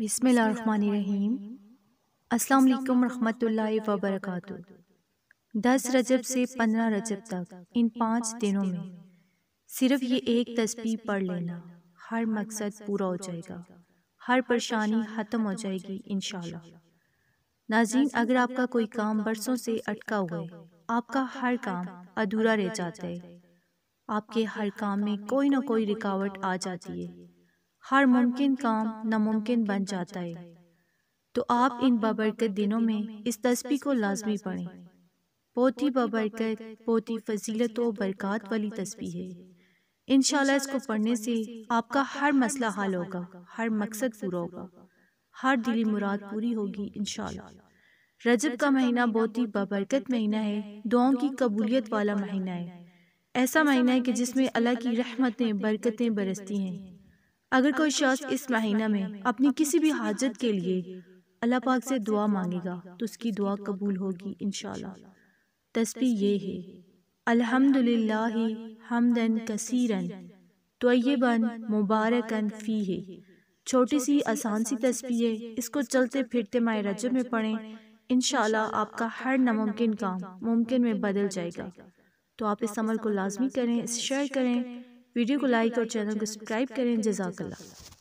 बिसमीम अस्सलाम रहमतुल्लाहि व बरकातुहू दस रजब से पंद्रह रजब तक इन पाँच दिनों में सिर्फ ये एक तस्वीर पढ़ लेना हर मकसद पूरा हो जाएगा हर परेशानी ख़त्म हो जाएगी इन नाजीन अगर आपका कोई काम बरसों से अटका हुआ है आपका हर काम अधूरा रह जाता है आपके हर काम में कोई ना कोई रुकावट आ जाती है हर मुमकिन काम नामुमकिन बन जाता है तो, तो आप इन बबरकत दिनों में इस तस्वीर को लाजमी पढ़ें बहुत ही बबरकत बहुत ही फजीलत व बरकत वाली तस्वीर है इन इसको पढ़ने से आपका हर मसला हल होगा हर मकसद पूरा होगा हर दिली मुराद पूरी होगी इन रजब का महीना बहुत ही बबरकत महीना है दुआओं की कबूलियत वाला महीना है ऐसा महीना है कि जिसमें अल्लाह की रहमतें बरकतें बरसती हैं अगर कोई शख्स इस महीना में अपनी किसी भी हाजत के लिए अल्लाह पाक से दुआ मांगेगा तो उसकी दुआ कबूल होगी इन तस्वीर ये है अल्हम्दुलिल्लाहि हमदन कसीरन तोयबन मुबारकन फ़ी है छोटी सी आसान सी तस्वीर है इसको चलते फिरते माय रजब में पढ़ें इन आपका हर नामुमकिन काम मुमकिन में बदल जाएगा तो आप तो इस अमल को लाजमी करें शेयर करें वीडियो को लाइक और चैनल को सब्सक्राइब करें जजाकल्ला